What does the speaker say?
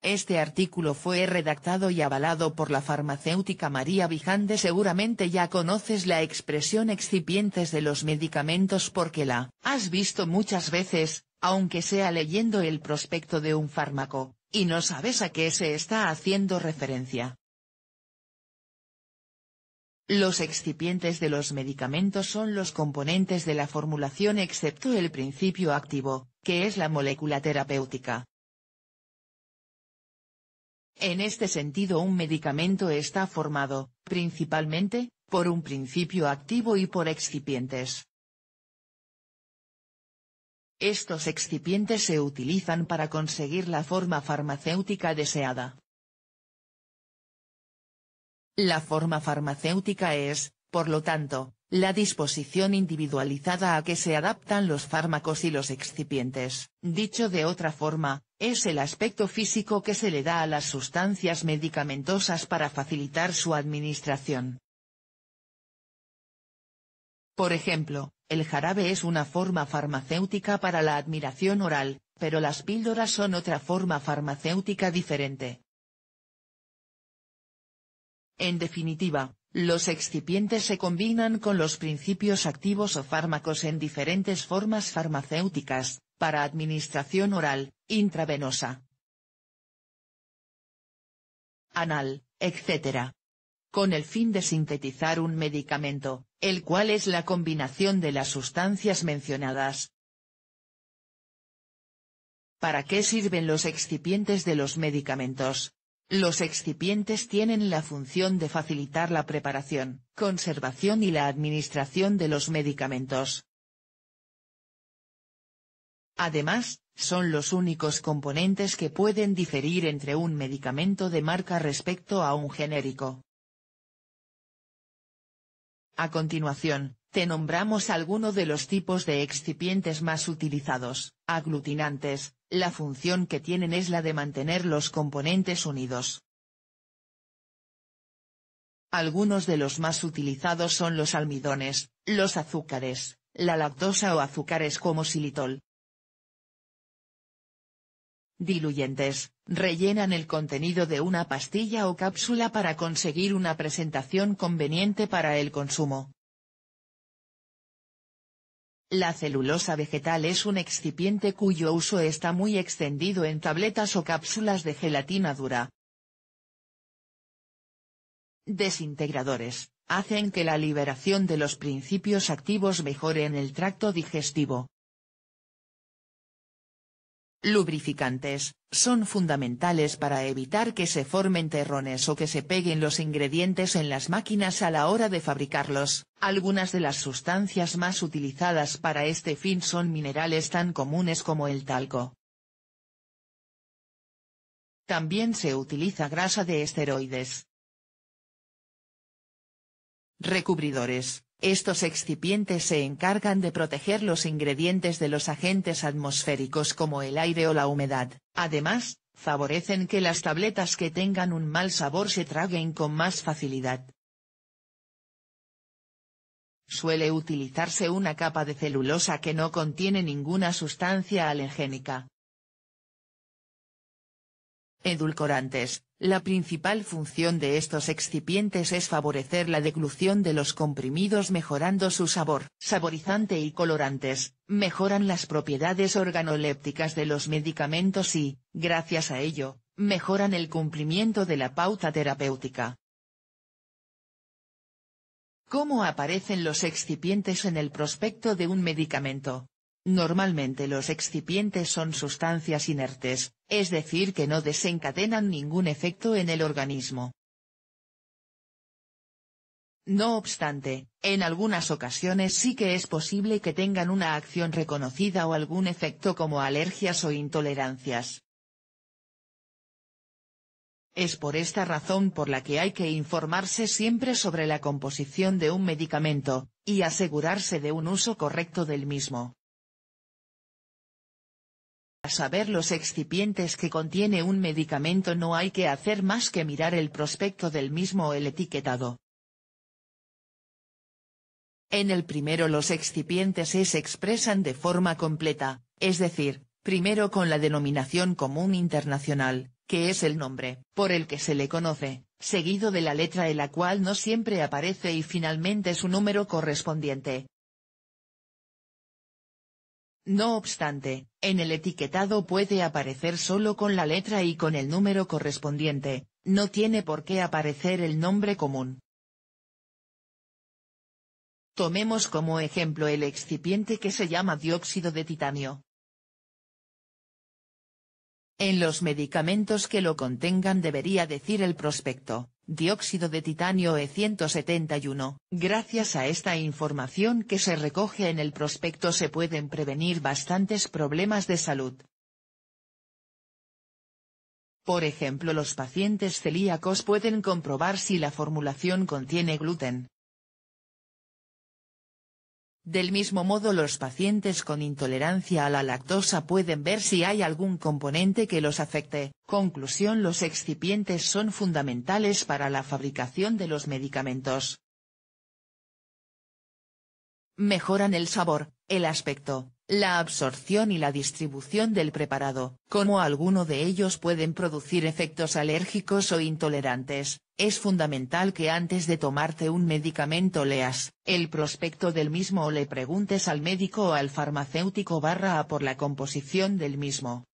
Este artículo fue redactado y avalado por la farmacéutica María Vijande. Seguramente ya conoces la expresión excipientes de los medicamentos porque la has visto muchas veces, aunque sea leyendo el prospecto de un fármaco, y no sabes a qué se está haciendo referencia. Los excipientes de los medicamentos son los componentes de la formulación excepto el principio activo, que es la molécula terapéutica, en este sentido un medicamento está formado, principalmente, por un principio activo y por excipientes. Estos excipientes se utilizan para conseguir la forma farmacéutica deseada. La forma farmacéutica es, por lo tanto, la disposición individualizada a que se adaptan los fármacos y los excipientes. Dicho de otra forma, es el aspecto físico que se le da a las sustancias medicamentosas para facilitar su administración. Por ejemplo, el jarabe es una forma farmacéutica para la admiración oral, pero las píldoras son otra forma farmacéutica diferente. En definitiva, los excipientes se combinan con los principios activos o fármacos en diferentes formas farmacéuticas, para administración oral, intravenosa, anal, etc. Con el fin de sintetizar un medicamento, el cual es la combinación de las sustancias mencionadas. ¿Para qué sirven los excipientes de los medicamentos? Los excipientes tienen la función de facilitar la preparación, conservación y la administración de los medicamentos. Además, son los únicos componentes que pueden diferir entre un medicamento de marca respecto a un genérico. A continuación, te nombramos algunos de los tipos de excipientes más utilizados, aglutinantes, la función que tienen es la de mantener los componentes unidos. Algunos de los más utilizados son los almidones, los azúcares, la lactosa o azúcares como silitol. Diluyentes, rellenan el contenido de una pastilla o cápsula para conseguir una presentación conveniente para el consumo. La celulosa vegetal es un excipiente cuyo uso está muy extendido en tabletas o cápsulas de gelatina dura. Desintegradores, hacen que la liberación de los principios activos mejore en el tracto digestivo. Lubrificantes, son fundamentales para evitar que se formen terrones o que se peguen los ingredientes en las máquinas a la hora de fabricarlos. Algunas de las sustancias más utilizadas para este fin son minerales tan comunes como el talco. También se utiliza grasa de esteroides. Recubridores, estos excipientes se encargan de proteger los ingredientes de los agentes atmosféricos como el aire o la humedad, además, favorecen que las tabletas que tengan un mal sabor se traguen con más facilidad. Suele utilizarse una capa de celulosa que no contiene ninguna sustancia alergénica, Edulcorantes, la principal función de estos excipientes es favorecer la deglución de los comprimidos mejorando su sabor. Saborizante y colorantes, mejoran las propiedades organolépticas de los medicamentos y, gracias a ello, mejoran el cumplimiento de la pauta terapéutica. ¿Cómo aparecen los excipientes en el prospecto de un medicamento? Normalmente los excipientes son sustancias inertes, es decir que no desencadenan ningún efecto en el organismo. No obstante, en algunas ocasiones sí que es posible que tengan una acción reconocida o algún efecto como alergias o intolerancias. Es por esta razón por la que hay que informarse siempre sobre la composición de un medicamento, y asegurarse de un uso correcto del mismo saber los excipientes que contiene un medicamento no hay que hacer más que mirar el prospecto del mismo o el etiquetado. En el primero los excipientes se expresan de forma completa, es decir, primero con la denominación común internacional, que es el nombre por el que se le conoce, seguido de la letra en la cual no siempre aparece y finalmente su número correspondiente, no obstante, en el etiquetado puede aparecer solo con la letra y con el número correspondiente, no tiene por qué aparecer el nombre común. Tomemos como ejemplo el excipiente que se llama dióxido de titanio. En los medicamentos que lo contengan debería decir el prospecto, dióxido de titanio E171. Gracias a esta información que se recoge en el prospecto se pueden prevenir bastantes problemas de salud. Por ejemplo los pacientes celíacos pueden comprobar si la formulación contiene gluten, del mismo modo los pacientes con intolerancia a la lactosa pueden ver si hay algún componente que los afecte. Conclusión Los excipientes son fundamentales para la fabricación de los medicamentos mejoran el sabor, el aspecto, la absorción y la distribución del preparado, como alguno de ellos pueden producir efectos alérgicos o intolerantes, es fundamental que antes de tomarte un medicamento leas el prospecto del mismo o le preguntes al médico o al farmacéutico barra a por la composición del mismo.